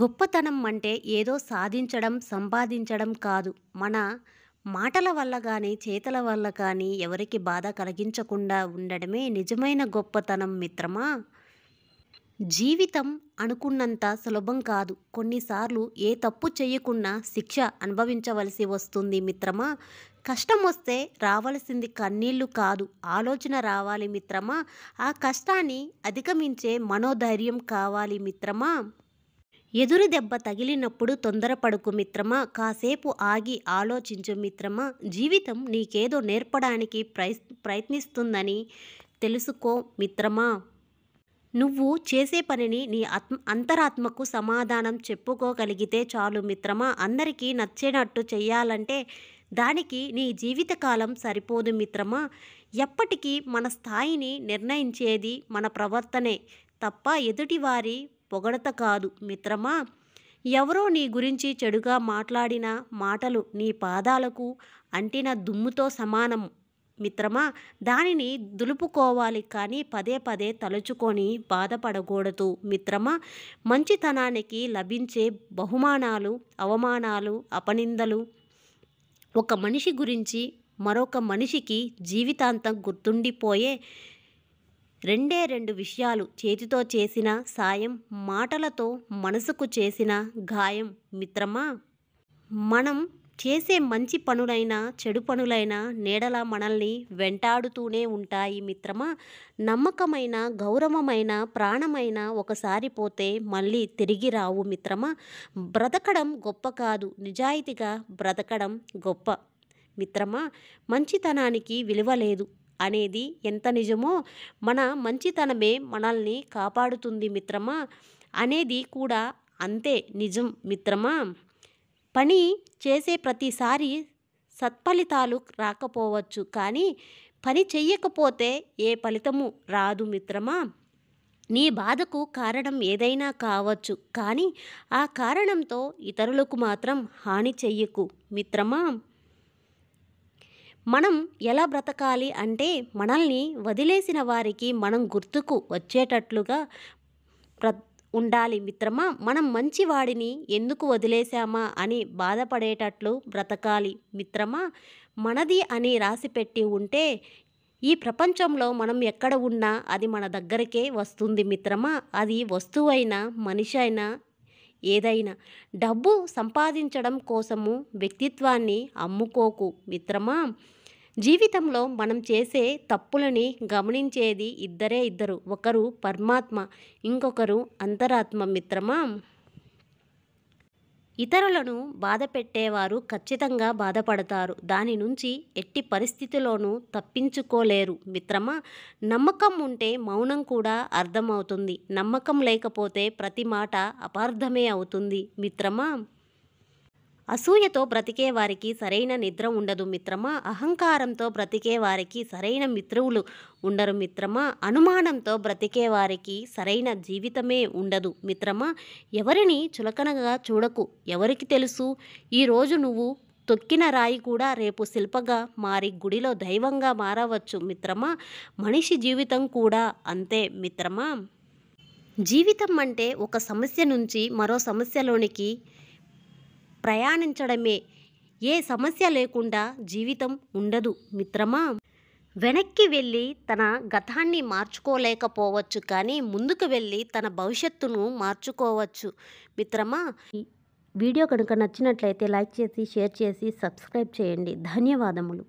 గొప్పతనం అంటే ఏదో సాధించడం సంపాదించడం కాదు మన మాటల వల్ల కానీ చేతల వల్ల కానీ ఎవరికి బాధ కలిగించకుండా ఉండడమే నిజమైన గొప్పతనం మిత్రమా జీవితం అనుకున్నంత సులభం కాదు కొన్నిసార్లు ఏ తప్పు చేయకుండా శిక్ష అనుభవించవలసి వస్తుంది మిత్రమా కష్టం వస్తే రావలసింది కన్నీళ్లు కాదు ఆలోచన రావాలి మిత్రమా ఆ కష్టాన్ని అధిగమించే మనోధైర్యం కావాలి మిత్రమా ఎదురు దెబ్బ తగిలినప్పుడు తొందరపడుకు మిత్రమా కాసేపు ఆగి ఆలోచించు మిత్రమా జీవితం నీకేదో నేర్పడానికి ప్రయత్నిస్తుందని తెలుసుకో మిత్రమా నువ్వు చేసే పనిని నీ ఆత్మ అంతరాత్మకు సమాధానం చెప్పుకోగలిగితే చాలు మిత్రమా అందరికీ నచ్చేటట్టు చేయాలంటే దానికి నీ జీవితకాలం సరిపోదు మిత్రమా ఎప్పటికీ మన స్థాయిని నిర్ణయించేది మన ప్రవర్తనే తప్ప ఎదుటివారి పొగడత కాదు మిత్రమా ఎవరో నీ గురించి చెడుగా మాట్లాడిన మాటలు నీ పాదాలకు అంటిన దుమ్ముతో సమానం మిత్రమా దానిని దులుపుకోవాలి కానీ పదే పదే తలుచుకొని బాధపడకూడదు మిత్రమా మంచితనానికి లభించే బహుమానాలు అవమానాలు అపనిందలు ఒక మనిషి గురించి మరొక మనిషికి జీవితాంతం గుర్తుండిపోయే రెండే రెండు విషయాలు చేతితో చేసిన సాయం మాటలతో మనసుకు చేసిన గాయం మిత్రమా మనం చేసే మంచి పనులైనా చెడు పనులైనా నీడలా మనల్ని వెంటాడుతూనే ఉంటాయి మిత్రమా నమ్మకమైన గౌరవమైన ప్రాణమైన ఒకసారి పోతే మళ్ళీ తిరిగి రావు మిత్రమా బ్రతకడం గొప్ప కాదు నిజాయితీగా బ్రతకడం గొప్ప మిత్రమా మంచితనానికి విలువ లేదు అనేది ఎంత నిజమో మన మంచితనమే మనల్ని కాపాడుతుంది మిత్రమా అనేది కూడా అంతే నిజం మిత్రమా పని చేసే ప్రతిసారి సత్ఫలితాలు రాకపోవచ్చు కానీ పని చెయ్యకపోతే ఏ ఫలితము రాదు మిత్రమా నీ బాధకు కారణం ఏదైనా కావచ్చు కానీ ఆ కారణంతో ఇతరులకు మాత్రం హాని చెయ్యకు మిత్రమా మనం ఎలా బ్రతకాలి అంటే మనల్ని వదిలేసిన వారికి మనం గుర్తుకు వచ్చేటట్లుగా ఉండాలి మిత్రమా మనం మంచివాడిని ఎందుకు వదిలేశామా అని బాధపడేటట్లు బ్రతకాలి మిత్రమా మనది అని రాసిపెట్టి ఉంటే ఈ ప్రపంచంలో మనం ఎక్కడ ఉన్నా అది మన దగ్గరికే వస్తుంది మిత్రమా అది వస్తువైనా మనిషి అయినా ఏదైనా డబ్బు సంపాదించడం కోసము వ్యక్తిత్వాన్ని అమ్ముకోకు మిత్రమా జీవితంలో మనం చేసే తప్పులని గమనించేది ఇద్దరే ఇద్దరు ఒకరు పరమాత్మ ఇంకొకరు అంతరాత్మ మిత్రమా ఇతరులను బాధ పెట్టేవారు ఖచ్చితంగా బాధపడతారు దాని నుంచి ఎట్టి పరిస్థితిలోనూ తప్పించుకోలేరు మిత్రమా నమ్మకం ఉంటే మౌనం కూడా అర్థమవుతుంది నమ్మకం లేకపోతే ప్రతి మాట అపార్థమే అవుతుంది మిత్రమా అసూయతో బ్రతికే వారికి సరైన నిద్ర ఉండదు మిత్రమా అహంకారంతో బ్రతికే వారికి సరైన మిత్రువులు ఉండరు మిత్రమా అనుమానంతో బ్రతికే వారికి సరైన జీవితమే ఉండదు మిత్రమా ఎవరిని చులకనగా చూడకు ఎవరికి తెలుసు ఈరోజు నువ్వు తొక్కిన రాయి కూడా రేపు శిల్పగా మారి గుడిలో దైవంగా మారవచ్చు మిత్రమా మనిషి జీవితం కూడా అంతే మిత్రమా జీవితం అంటే ఒక సమస్య నుంచి మరో సమస్యలోనికి ప్రయాణించడమే ఏ సమస్య లేకుండా జీవితం ఉండదు మిత్రమా వెనక్కి వెళ్ళి తన గతాన్ని మార్చుకోలేకపోవచ్చు కానీ ముందుకు వెళ్ళి తన భవిష్యత్తును మార్చుకోవచ్చు మిత్రమా వీడియో కనుక నచ్చినట్లయితే లైక్ చేసి షేర్ చేసి సబ్స్క్రైబ్ చేయండి ధన్యవాదములు